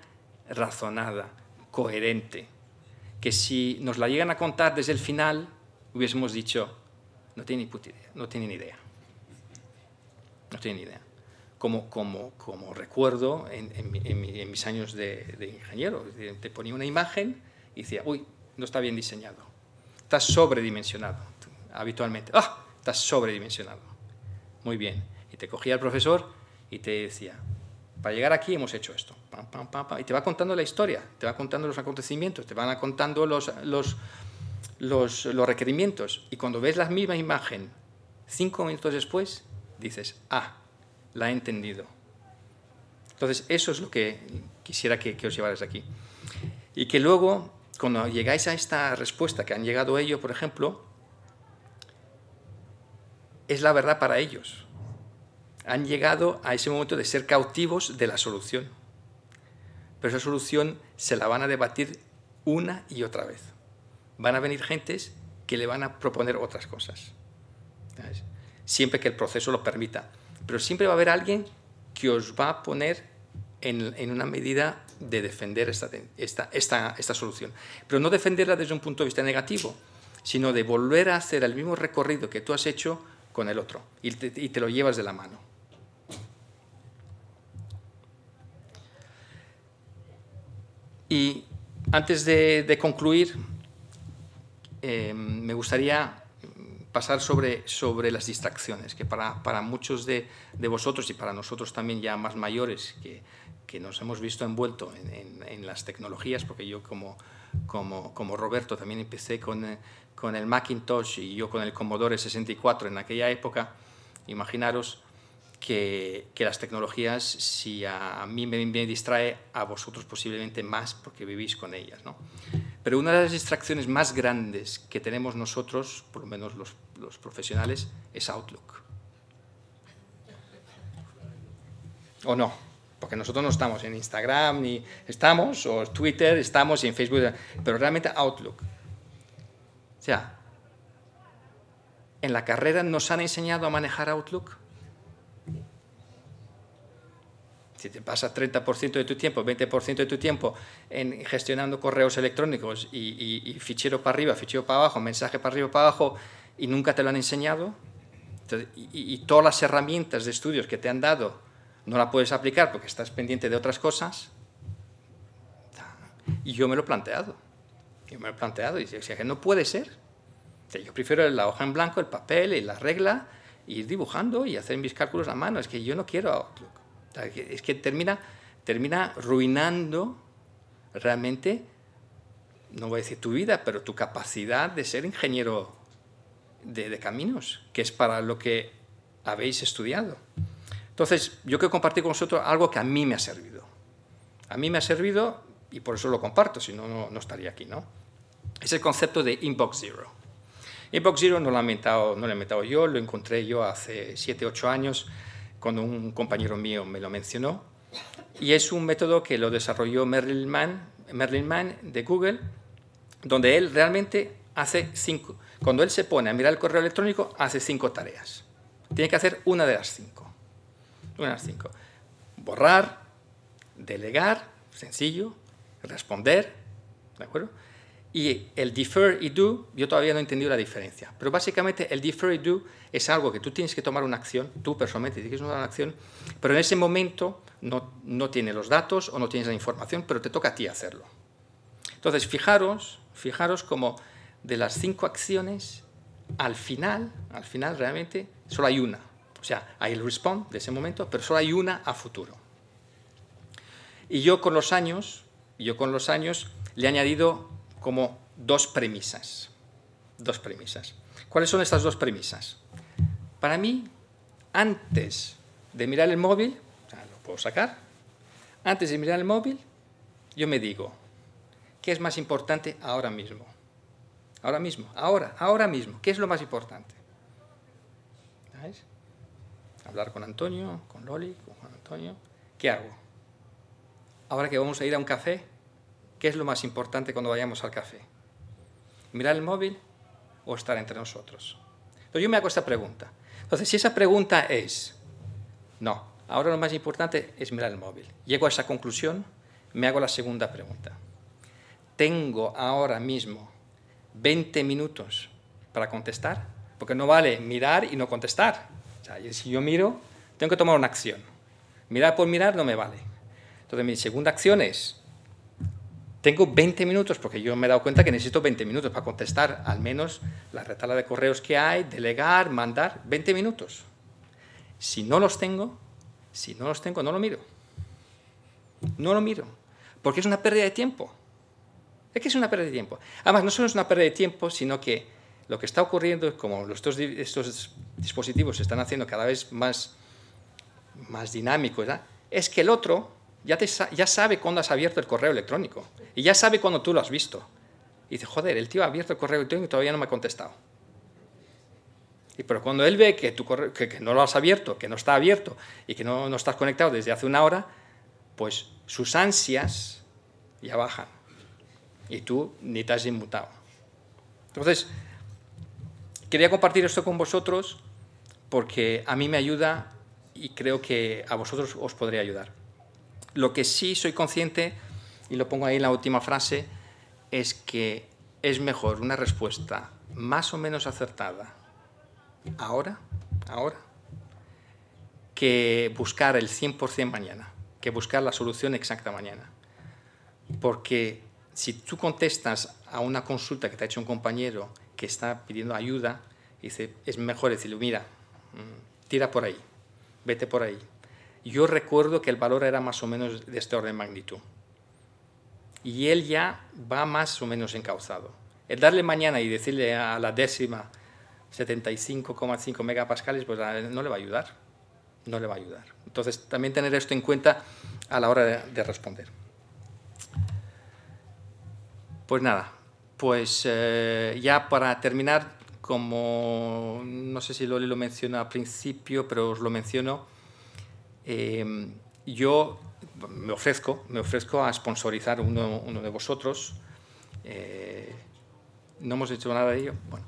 razonada, coherente, que si nos la llegan a contar desde el final, hubiésemos dicho, no tiene ni idea, no tiene ni idea. No tiene idea. Como, como, como recuerdo en, mis años de, de, ingeniero, te ponía una imagen y decía, uy, no está bien diseñado, está sobredimensionado, habitualmente, ah, está sobredimensionado. Muy bien. Y te cogía el profesor y te decía, para llegar aquí hemos hecho esto y te va contando la historia, te va contando los acontecimientos, te van contando los, requerimientos. Y cuando ves la misma imagen cinco minutos después, dices, ah, la he entendido. Entonces, eso es lo que quisiera que, que os llevarais aquí. Y que luego, cuando llegáis a esta respuesta que han llegado ellos, por ejemplo, es la verdad para ellos. Han llegado a ese momento de ser cautivos de la solución pero esa solución se la van a debatir una y otra vez. Van a venir gentes que le van a proponer otras cosas, siempre que el proceso lo permita. Pero siempre va a haber alguien que os va a poner en, una medida de defender esta, solución. Pero no defenderla desde un punto de vista negativo, sino de volver a hacer el mismo recorrido que tú has hecho con el otro y te lo llevas de la mano. Y antes de, concluir, eh, me gustaría pasar sobre, sobre las distracciones, que para, muchos de, vosotros y para nosotros también ya más mayores, que, nos hemos visto envuelto en, en, en, las tecnologías, porque yo como, Roberto también empecé con, eh, con el Macintosh y yo con el Commodore 64 en aquella época, imaginaros que, las tecnologías, si a mí me, me, distrae, a vosotros posiblemente más porque vivís con ellas. Pero una de las distracciones más grandes que tenemos nosotros, por lo menos los, profesionales, es Outlook. ¿O no? Porque nosotros no estamos en Instagram, ni estamos, o Twitter, estamos y en Facebook, pero realmente Outlook. O sea, en la carrera nos han enseñado a manejar Outlook si te pasas 30% de tu tiempo, 20% de tu tiempo en gestionando correos electrónicos y, fichero para arriba, fichero para abajo, mensaje para arriba, para abajo, y nunca te lo han enseñado, y, todas las herramientas de estudios que te han dado no la puedes aplicar porque estás pendiente de otras cosas, y yo me lo he planteado. Yo me lo he planteado y decía o que no puede ser. yo prefiero la hoja en blanco, el papel y la regla, e ir dibujando y hacer mis cálculos a mano. Es que yo no quiero es que termina, termina ruinando realmente, no voy a decir tu vida, pero tu capacidad de ser ingeniero de, caminos, que es para lo que habéis estudiado. Entonces, yo quiero compartir con vosotros algo que a mí me ha servido. A mí me ha servido y por eso lo comparto, si no, no, estaría aquí, ¿no? Es el concepto de Inbox Zero. Inbox Zero no lo, he inventado, no lo he inventado yo, lo encontré yo hace 7, 8 años cuando un compañero mío me lo mencionó. Y es un método que lo desarrolló Merlin Mann, de Google, donde él realmente hace cinco. Cuando él se pone a mirar el correo electrónico, hace cinco tareas. Tiene que hacer una de las cinco. Una de las cinco. Borrar, delegar, sencillo, responder, ¿de acuerdo? Y el defer y do, yo todavía no he entendido la diferencia. Pero básicamente el defer y do es algo que tú tienes que tomar una acción, tú personalmente tienes que tomar una acción, pero en ese momento no, no tienes los datos o no tienes la información, pero te toca a ti hacerlo. Entonces, fijaros, fijaros como de las cinco acciones, al final, al final realmente solo hay una. O sea, hay el respond de ese momento, pero solo hay una a futuro. Y yo con los años, yo con los años le he añadido como dos premisas. Dos premisas. ¿Cuáles son estas dos premisas? Para mí, antes de mirar el móvil, lo puedo sacar, antes de mirar el móvil, yo me digo, ¿qué es más importante ahora mismo? Ahora mismo, ahora, ahora mismo, ¿qué es lo más importante? ¿Sabes? Hablar con Antonio, con Loli, con Juan Antonio. ¿Qué hago? Ahora que vamos a ir a un café, ¿Qué es lo más importante cuando vayamos al café? ¿Mirar el móvil o estar entre nosotros? Entonces yo me hago esta pregunta. Entonces, si esa pregunta es, no, ahora lo más importante es mirar el móvil. Llego a esa conclusión, me hago la segunda pregunta. ¿Tengo ahora mismo 20 minutos para contestar? Porque no vale mirar y no contestar. si yo miro, tengo que tomar una acción. Mirar por mirar no me vale. Entonces mi segunda acción es, tengo 20 minutos, porque yo me he dado cuenta que necesito 20 minutos para contestar al menos la retala de correos que hay, delegar, mandar, 20 minutos. Si no los tengo, si no los tengo, no lo miro. No lo miro, porque es una pérdida de tiempo. Es que es una pérdida de tiempo. Además, no solo es una pérdida de tiempo, sino que lo que está ocurriendo como estos, estos dispositivos se están haciendo cada vez más, más dinámicos, es que el otro ya, ya sabe cuándo has abierto el correo electrónico. Y ya sabe cuando tú lo has visto. Y dice, joder, el tío ha abierto el correo y todavía no me ha contestado. Y pero cuando él ve que, tú no lo has abierto, que no está abierto y que no, no estás conectado desde hace una hora, pues sus ansias ya bajan. Y tú ni te has inmutado. Entonces, quería compartir esto con vosotros porque a mí me ayuda y creo que a vosotros os podría ayudar. Lo que sí soy consciente y lo pongo ahí en la última frase, es que es mejor una respuesta más o menos acertada ahora, ahora, que buscar el 100% mañana, que buscar la solución exacta mañana. Porque si tú contestas a una consulta que te ha hecho un compañero que está pidiendo ayuda, dice, es mejor decirle, mira, mm, tira por ahí, vete por ahí. Yo recuerdo que el valor era más o menos de este orden de magnitud y él ya va más o menos encauzado. El darle mañana y decirle a la décima 75,5 megapascales, pues ah, no le va a ayudar, no le va a ayudar. Entonces, también tener esto en cuenta a la hora de responder. Pues nada, pues eh, ya para terminar, como no sé si Loli lo mencionó al principio, pero os lo menciono, eh, yo me ofrezco, me ofrezco a sponsorizar uno, de vosotros. Eh, no hemos hecho nada de ello. Bueno,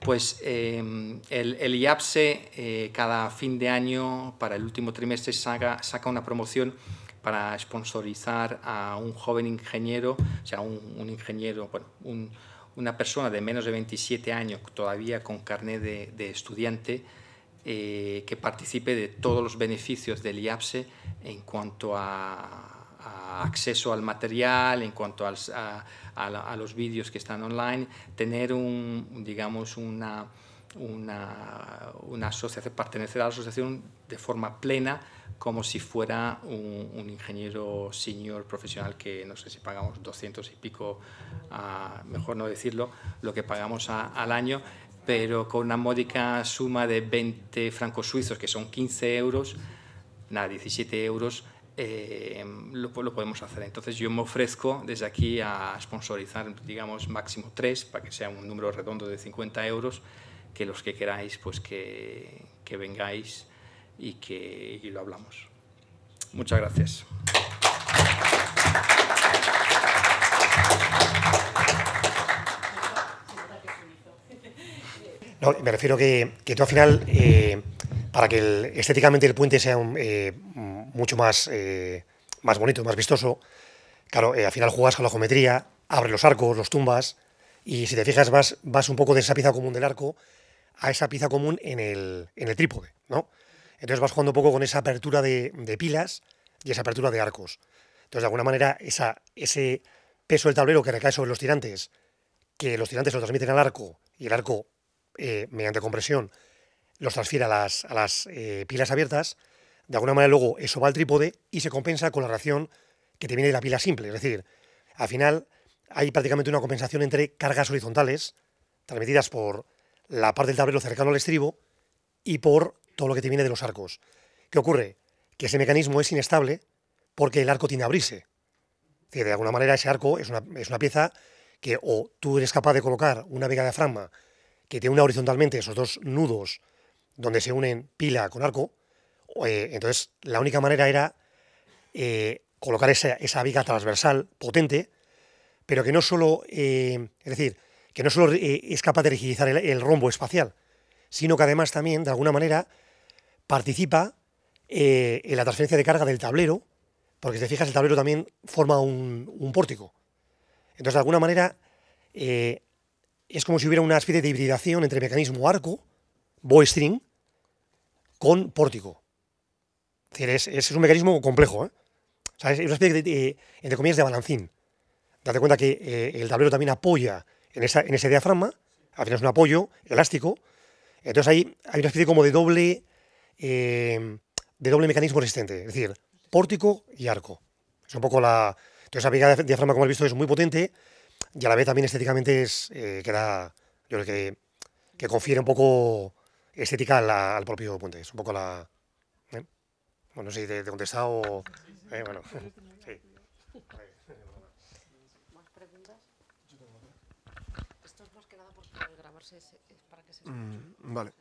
pues eh, el, IAPSE eh, cada fin de año, para el último trimestre, saca, una promoción para sponsorizar a un joven ingeniero, o sea, un, ingeniero, bueno, una persona de menos de 27 años, todavía con carnet de, estudiante, que participe de todos los beneficios del IAPSE en cuanto a, acceso al material, en cuanto a, a, los vídeos que están online, tener un, digamos, una, asociación, pertenecer a la asociación de forma plena como si fuera un, ingeniero senior profesional que no sé si pagamos 200 y pico, mejor no decirlo, lo que pagamos al año, pero con una módica suma de 20 francos suizos, que son 15 euros, nada, 17 euros eh, lo, podemos hacer. Entonces yo me ofrezco desde aquí a sponsorizar, digamos, máximo tres, para que sea un número redondo de 50 euros, que los que queráis, pues que, vengáis y que lo hablamos. Muchas gracias. me refiero que, tú al final... Eh, para que estéticamente el puente sea eh, mucho más, eh, más bonito, más vistoso. Claro, eh, al final juegas con la geometría, abres los arcos, los tumbas, y si te fijas vas, vas un poco de esa pieza común del arco a esa pieza común en el, en el trípode, ¿no? Entonces vas jugando un poco con esa apertura de, pilas y esa apertura de arcos. Entonces, de alguna manera, ese peso del tablero que recae sobre los tirantes, que los tirantes lo transmiten al arco, y el arco, mediante compresión, los transfiere a las, eh, pilas abiertas, de alguna manera luego eso va al trípode y se compensa con la reacción que te viene de la pila simple. Es decir, al final hay prácticamente una compensación entre cargas horizontales transmitidas por la parte del tablero cercano al estribo y por todo lo que te viene de los arcos. ¿Qué ocurre? Que ese mecanismo es inestable porque el arco tiene a abrirse. Que de alguna manera ese arco es una, pieza que o tú eres capaz de colocar una vega de diafragma que te una horizontalmente esos dos nudos donde se unen pila con arco. Eh, entonces, la única manera era eh, colocar esa, viga transversal potente, pero que no solo, eh, es decir, que no solo es capaz de rigidizar el, rombo espacial, sino que además también, de alguna manera, participa en la transferencia de carga del tablero, porque si te fijas, el tablero también forma un, pórtico. Entonces, de alguna manera, es como si hubiera una especie de hibridación entre mecanismo arco, bowstring con pórtico. Es, decir, es, un mecanismo complejo. ¿eh? es una especie, de, eh, entre comillas, de balancín. Date cuenta que eh, el tablero también apoya en, ese diafragma, al final es un apoyo elástico. Entonces ahí hay una especie como de doble, de doble mecanismo resistente, es decir, pórtico y arco. Es un poco la... Entonces la pica de diafragma, como has visto, es muy potente y a la vez también estéticamente es, eh, queda, yo creo que, que confiere un poco estética al propio puente. Es un poco la. ¿eh? Bueno, no sé si he contestado o. bueno, para Vale.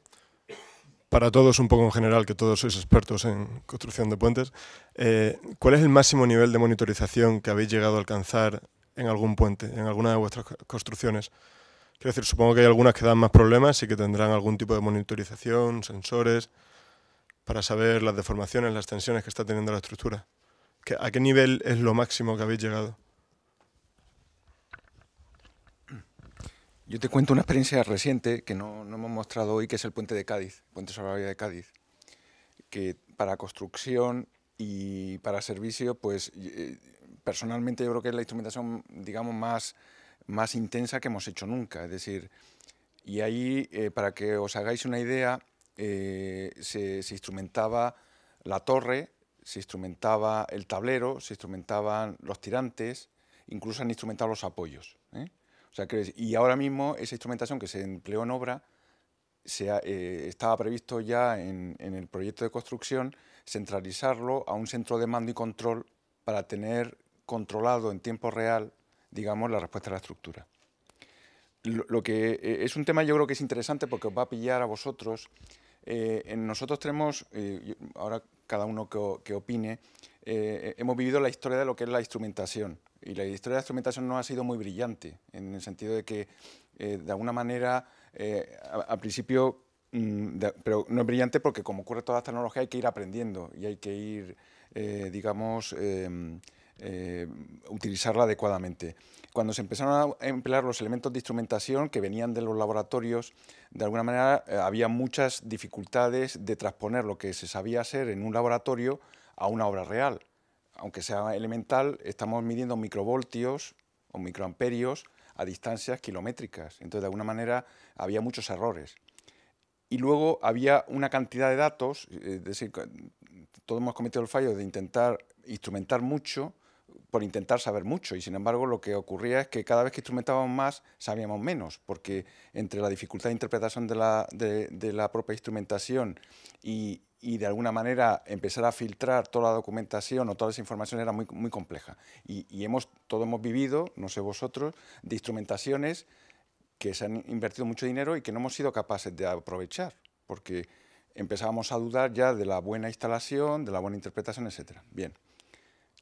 Para todos, un poco en general, que todos sois expertos en construcción de puentes, eh, ¿cuál es el máximo nivel de monitorización que habéis llegado a alcanzar en algún puente, en alguna de vuestras construcciones? Quiero decir, supongo que hay algunas que dan más problemas y que tendrán algún tipo de monitorización, sensores, para saber las deformaciones, las tensiones que está teniendo la estructura. ¿A qué nivel es lo máximo que habéis llegado? Yo te cuento una experiencia reciente que no, hemos mostrado hoy, que es el puente de Cádiz, puente sobre la vía de Cádiz, que para construcción y para servicio, pues eh, personalmente yo creo que es la instrumentación, digamos, más más intensa que hemos hecho nunca. Es decir, y ahí, eh, para que os hagáis una idea, eh, se, instrumentaba la torre, se instrumentaba el tablero, se instrumentaban los tirantes, incluso han instrumentado los apoyos. ¿eh? O sea, y ahora mismo esa instrumentación que se empleó en obra estaba previsto ya en el proyecto de construcción centralizarlo a un centro de mando y control para tener controlado en tiempo real digamos, la respuesta a la estructura. Lo, que eh, es un tema yo creo que es interesante porque os va a pillar a vosotros. Eh, nosotros tenemos, eh, ahora cada uno que, opine, hemos vivido la historia de lo que es la instrumentación. Y la historia de la instrumentación no ha sido muy brillante, en el sentido de que, de alguna manera, al principio mm, pero no es brillante porque como ocurre toda tecnología hay que ir aprendiendo y hay que ir, digamos, em, eh, utilizarla adecuadamente. Cuando se empezaron a emplear los elementos de instrumentación que venían de los laboratorios, de alguna manera eh, había muchas dificultades de transponer lo que se sabía hacer en un laboratorio a una obra real. Aunque sea elemental, estamos midiendo microvoltios o microamperios a distancias kilométricas. Entonces, de alguna manera, había muchos errores y luego había una cantidad de datos, eh, es decir, todos hemos cometido el fallo de intentar instrumentar mucho por intentar saber mucho y sin embargo lo que ocurría es que cada vez que instrumentábamos más sabíamos menos, porque entre la dificultad de interpretación de la, propia instrumentación y, de alguna manera empezar a filtrar toda la documentación o toda esa información era muy, muy compleja. Y, hemos, todos hemos vivido, no sé vosotros, de instrumentaciones que se han invertido mucho dinero y que no hemos sido capaces de aprovechar, porque empezábamos a dudar ya de la buena instalación, de la buena interpretación, etcétera. Bien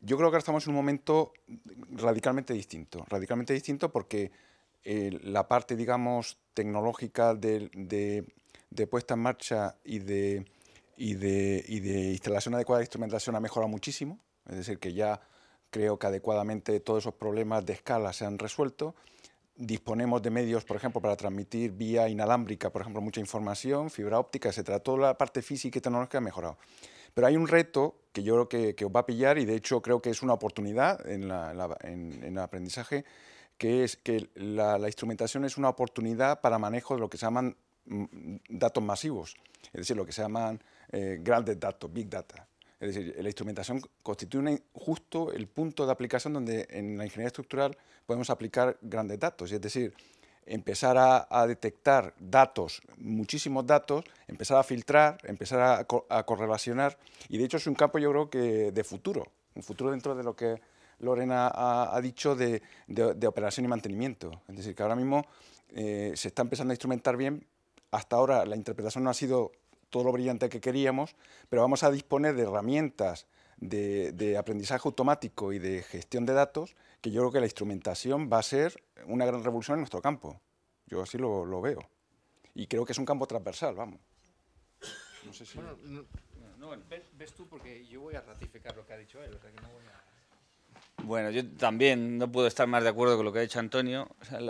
yo creo que ahora estamos en un momento radicalmente distinto, radicalmente distinto porque eh, la parte, digamos, tecnológica de, puesta en marcha y de, instalación adecuada de instrumentación ha mejorado muchísimo, es decir, que ya creo que adecuadamente todos esos problemas de escala se han resuelto. Disponemos de medios, por ejemplo, para transmitir vía inalámbrica, por ejemplo, mucha información, fibra óptica, etc., Toda la parte física y tecnológica ha mejorado. Pero hay un reto que yo creo que, os va a pillar y de hecho creo que es una oportunidad en, el aprendizaje, que es que la, instrumentación es una oportunidad para manejo de lo que se llaman mm, datos masivos, es decir, lo que se llaman eh, grandes datos, big data. Es decir, la instrumentación constituye justo el punto de aplicación donde en la ingeniería estructural podemos aplicar grandes datos, es decir, empezar a, detectar datos, muchísimos datos, empezar a filtrar, empezar a, correlacionar. Y de hecho es un campo yo creo que de futuro, un futuro dentro de lo que Lorena ha, dicho de, de, operación y mantenimiento. Es decir, que ahora mismo eh, se está empezando a instrumentar bien. Hasta ahora la interpretación no ha sido todo lo brillante que queríamos, pero vamos a disponer de herramientas de aprendizaje automático y de gestión de datos que yo creo que la instrumentación va a ser una gran revolución en nuestro campo. Yo así lo, veo. Y creo que es un campo transversal, vamos. No sé si... Bueno, ves tú porque yo voy a ratificar lo que ha dicho él, Bueno, yo también no puedo estar más de acuerdo con lo que ha dicho Antonio.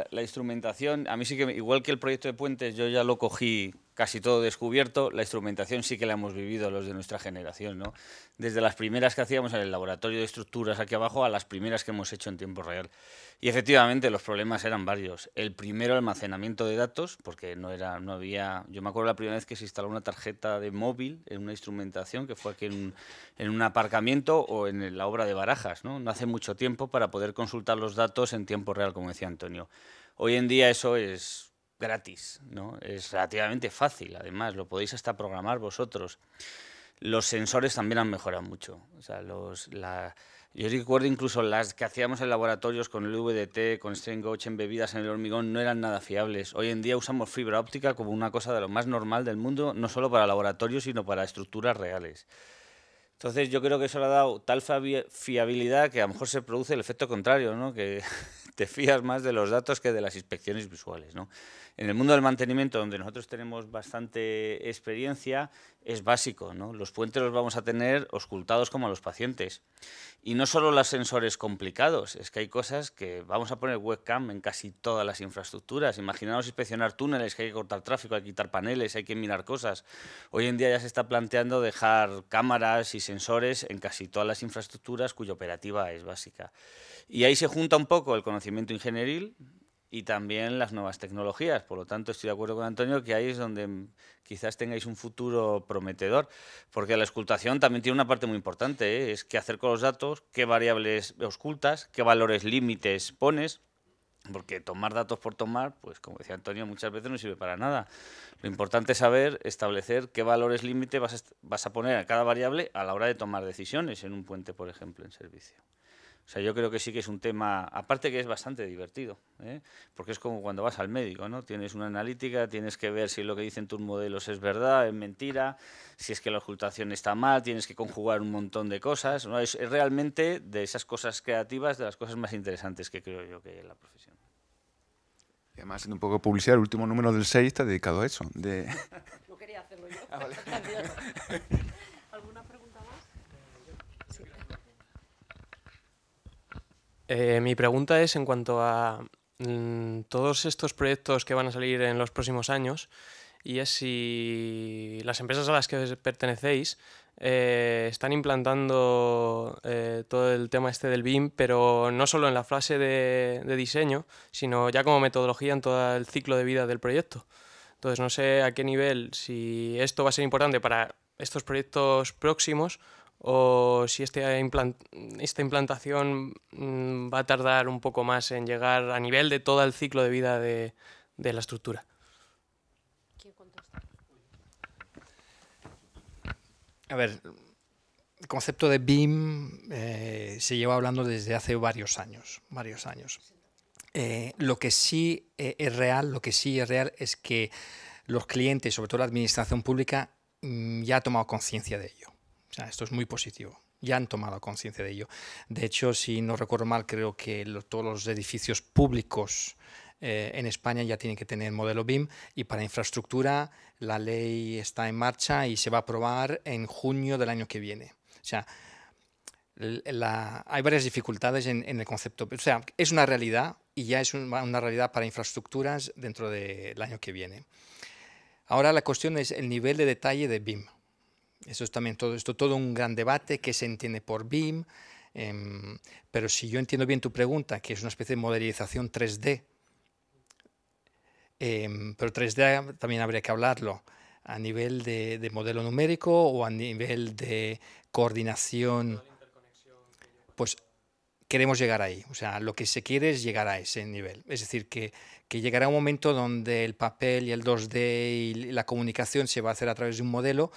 la, instrumentación, a mí sí que, igual que el proyecto de puentes, yo ya lo cogí casi todo descubierto, la instrumentación sí que la hemos vivido los de nuestra generación, ¿no? Desde las primeras que hacíamos en el laboratorio de estructuras aquí abajo a las primeras que hemos hecho en tiempo real. Y efectivamente los problemas eran varios. El primero, almacenamiento de datos, porque no era, no había. Yo me acuerdo la primera vez que se instaló una tarjeta de móvil en una instrumentación que fue aquí en un, aparcamiento o en la obra de barajas, ¿no? No hace mucho tiempo para poder consultar los datos en tiempo real, como decía Antonio. Hoy en día eso es gratis, ¿no? Es relativamente fácil, además, lo podéis hasta programar vosotros. Los sensores también han mejorado mucho. O sea, los, la, yo recuerdo incluso las que hacíamos en laboratorios con el VDT, con String Gauge en bebidas en el hormigón, no eran nada fiables. Hoy en día usamos fibra óptica como una cosa de lo más normal del mundo, no solo para laboratorios, sino para estructuras reales. Entonces yo creo que eso le ha dado tal fiabilidad que a lo mejor se produce el efecto contrario, ¿no? que te fías más de los datos que de las inspecciones visuales. ¿no? En el mundo del mantenimiento, donde nosotros tenemos bastante experiencia, es básico. ¿no? Los puentes los vamos a tener oscultados como a los pacientes. Y no solo los sensores complicados, es que hay cosas que vamos a poner webcam en casi todas las infraestructuras. Imaginaos inspeccionar túneles, que hay que cortar tráfico, hay que quitar paneles, hay que mirar cosas. Hoy en día ya se está planteando dejar cámaras y sensores en casi todas las infraestructuras cuya operativa es básica. Y ahí se junta un poco el conocimiento ingenieril, y también las nuevas tecnologías. Por lo tanto, estoy de acuerdo con Antonio que ahí es donde quizás tengáis un futuro prometedor, porque la escultación también tiene una parte muy importante, ¿eh? es qué hacer con los datos, qué variables ocultas qué valores límites pones, porque tomar datos por tomar, pues como decía Antonio, muchas veces no sirve para nada. Lo importante es saber establecer qué valores límites vas a poner a cada variable a la hora de tomar decisiones en un puente, por ejemplo, en servicio. O sea, yo creo que sí que es un tema, aparte que es bastante divertido, ¿eh? porque es como cuando vas al médico, ¿no? Tienes una analítica, tienes que ver si lo que dicen tus modelos es verdad, es mentira, si es que la ocultación está mal, tienes que conjugar un montón de cosas, ¿no? Es, realmente de esas cosas creativas, de las cosas más interesantes que creo yo que hay en la profesión. Y además, siendo un poco publicidad, el último número del 6 está dedicado a eso. No quería hacerlo yo. Ah, Eh, mi pregunta es en cuanto a mm, todos estos proyectos que van a salir en los próximos años y es si las empresas a las que pertenecéis eh, están implantando eh, todo el tema este del BIM, pero no solo en la fase de, diseño, sino ya como metodología en todo el ciclo de vida del proyecto. Entonces no sé a qué nivel, si esto va a ser importante para estos proyectos próximos o si este esta implantación mm, va a tardar un poco más en llegar a nivel de todo el ciclo de vida de, la estructura. A ver, el concepto de BIM eh, se lleva hablando desde hace varios años, varios años. Eh, lo que sí eh, es real, lo que sí es real es que los clientes, sobre todo la administración pública, mm, ya ha tomado conciencia de ello esto es muy positivo. Ya han tomado conciencia de ello. De hecho, si no recuerdo mal, creo que todos los edificios públicos eh, en España ya tienen que tener modelo BIM y para infraestructura la ley está en marcha y se va a aprobar en junio del año que viene. O sea, hay varias dificultades en, el concepto. O sea, es una realidad y ya es una realidad para infraestructuras dentro del año que viene. Ahora la cuestión es el nivel de detalle de BIM. Eso es también todo esto, todo un gran debate, que se entiende por BIM, em, pero si yo entiendo bien tu pregunta, que es una especie de modelización 3D, em, pero 3D también habría que hablarlo a nivel de, de modelo numérico o a nivel de coordinación. Pues queremos llegar ahí. O sea, lo que se quiere es llegar a ese nivel. Es decir, que, que, llegará un momento donde el papel y el 2D y la comunicación se va a hacer a través de un modelo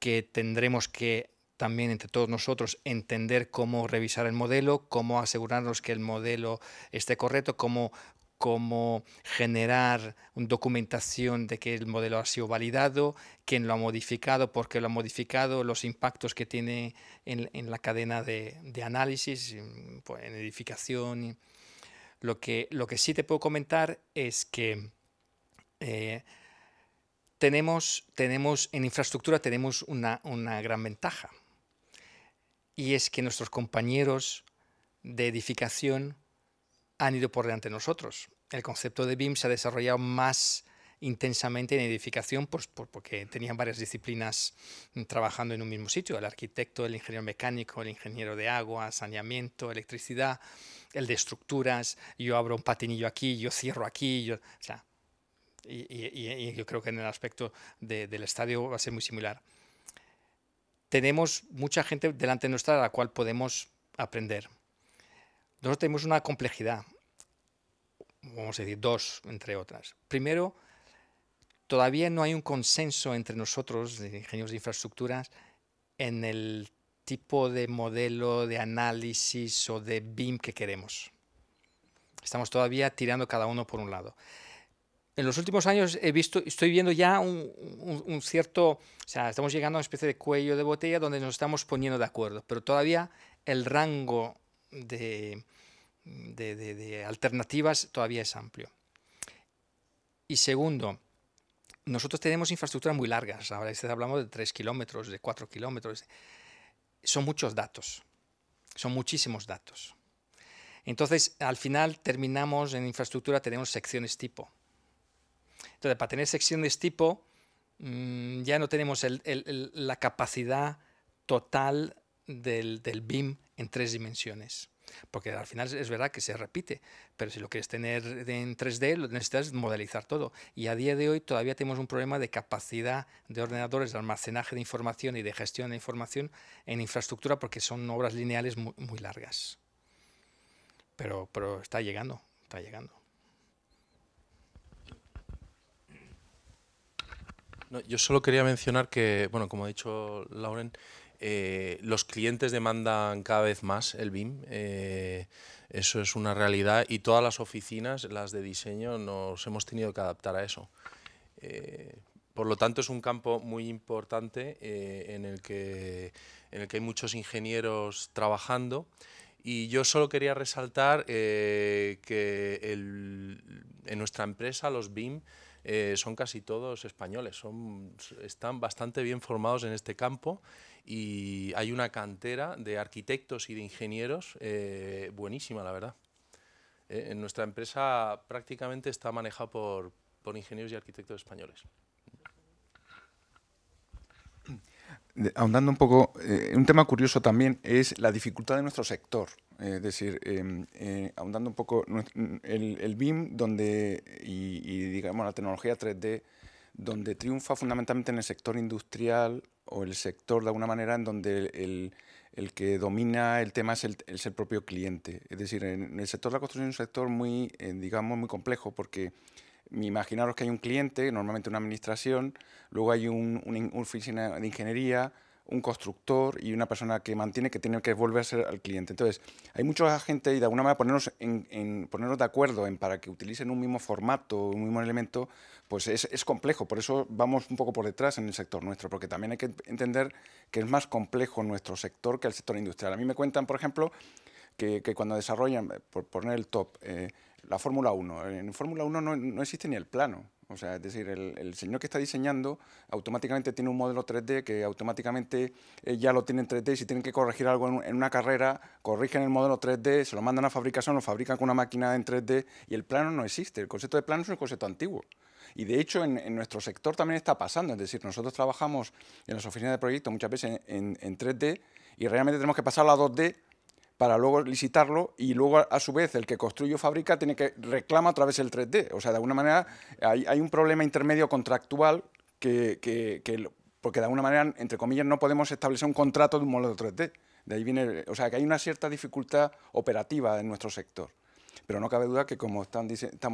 que tendremos que también entre todos nosotros entender cómo revisar el modelo, cómo asegurarnos que el modelo esté correcto, cómo, cómo generar documentación de que el modelo ha sido validado, quién lo ha modificado, por qué lo ha modificado, los impactos que tiene en, en la cadena de, de análisis, en, pues, en edificación. Lo que, lo que sí te puedo comentar es que eh, tenemos, tenemos en infraestructura tenemos una, una gran ventaja y es que nuestros compañeros de edificación han ido por delante de nosotros. El concepto de BIM se ha desarrollado más intensamente en edificación pues, porque tenían varias disciplinas trabajando en un mismo sitio, el arquitecto, el ingeniero mecánico, el ingeniero de agua, saneamiento, electricidad, el de estructuras, yo abro un patinillo aquí, yo cierro aquí, yo, o sea, y, yo creo que en el aspecto del estadio va a ser muy similar. Tenemos mucha gente delante de nuestra a la cual podemos aprender. Nosotros tenemos una complejidad, vamos a decir dos, entre otras. Primero, todavía no hay un consenso entre nosotros, de ingenieros de infraestructuras, en el tipo de modelo de análisis o de BIM que queremos. Estamos todavía tirando cada uno por un lado en los últimos años he visto, estoy viendo ya un, cierto, o sea, estamos llegando a una especie de cuello de botella donde nos estamos poniendo de acuerdo, pero todavía el rango de, alternativas todavía es amplio. Y segundo, nosotros tenemos infraestructuras muy largas, ahora hablamos de 3 kilómetros, de 4 kilómetros, son muchos datos, son muchísimos datos. Entonces, al final terminamos en infraestructura, tenemos secciones tipo entonces, para tener sección de este tipo, mm, ya no tenemos la capacidad total del, BIM en tres dimensiones. Porque al final es verdad que se repite, pero si lo quieres tener en 3D, lo necesitas modelizar todo. Y a día de hoy todavía tenemos un problema de capacidad de ordenadores de almacenaje de información y de gestión de información en infraestructura porque son obras lineales muy, muy largas. Pero, pero está llegando, está llegando. yo solo quería mencionar que, bueno, como ha dicho Lauren, eh, los clientes demandan cada vez más el BIM. Eh, eso es una realidad y todas las oficinas, las de diseño, nos hemos tenido que adaptar a eso. Eh, por lo tanto, es un campo muy importante en, el que, hay muchos ingenieros trabajando. Y yo solo quería resaltar que en nuestra empresa los BIM eh, son casi todos españoles, son, están bastante bien formados en este campo y hay una cantera de arquitectos y de ingenieros eh, buenísima, la verdad. Eh, nuestra empresa prácticamente está manejada por ingenieros y arquitectos españoles. ahondando un poco, eh, un tema curioso también es la dificultad de nuestro sector. es decir, em, eh, ahondando un poco el, BIM donde, y, digamos la tecnología 3D, donde triunfa fundamentalmente en el sector industrial o el sector de alguna manera en donde el, que domina el tema es el, propio cliente. Es decir, en el sector de la construcción es un sector muy, eh, digamos, muy complejo porque Imaginaros que hay un cliente, normalmente una administración, luego hay un, oficina de ingeniería, un constructor y una persona que mantiene que tiene que volver a ser al cliente. Entonces, hay mucha gente y de alguna manera ponernos, en, ponernos de acuerdo en para que utilicen un mismo formato, un mismo elemento, pues es, complejo. Por eso vamos un poco por detrás en el sector nuestro, porque también hay que entender que es más complejo nuestro sector que el sector industrial. A mí me cuentan, por ejemplo, que, cuando desarrollan, por poner el top, eh, la Fórmula 1. En Fórmula 1 no, existe ni el plano. O sea, es decir, el, señor que está diseñando automáticamente tiene un modelo 3D que automáticamente eh, ya lo tiene en 3D. Si tienen que corregir algo en, una carrera, corrigen el modelo 3D, se lo mandan a fabricación, lo fabrican con una máquina en 3D y el plano no existe. El concepto de plano es un concepto antiguo. Y de hecho en, nuestro sector también está pasando. Es decir, nosotros trabajamos en las oficinas de proyectos muchas veces en, en 3D y realmente tenemos que pasar a 2D para luego licitarlo y luego a su vez el que construye o fabrica tiene que reclama a través del 3D. O sea, de alguna manera hay, un problema intermedio contractual que, porque de alguna manera, entre comillas, no podemos establecer un contrato de un modelo 3D. De ahí viene, o sea, que hay una cierta dificultad operativa en nuestro sector. Pero no cabe duda que, como estamos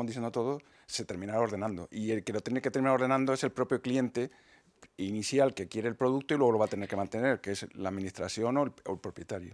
diciendo todos, se terminará ordenando. Y el que lo tiene que terminar ordenando es el propio cliente inicial que quiere el producto y luego lo va a tener que mantener, que es la administración o el propietario.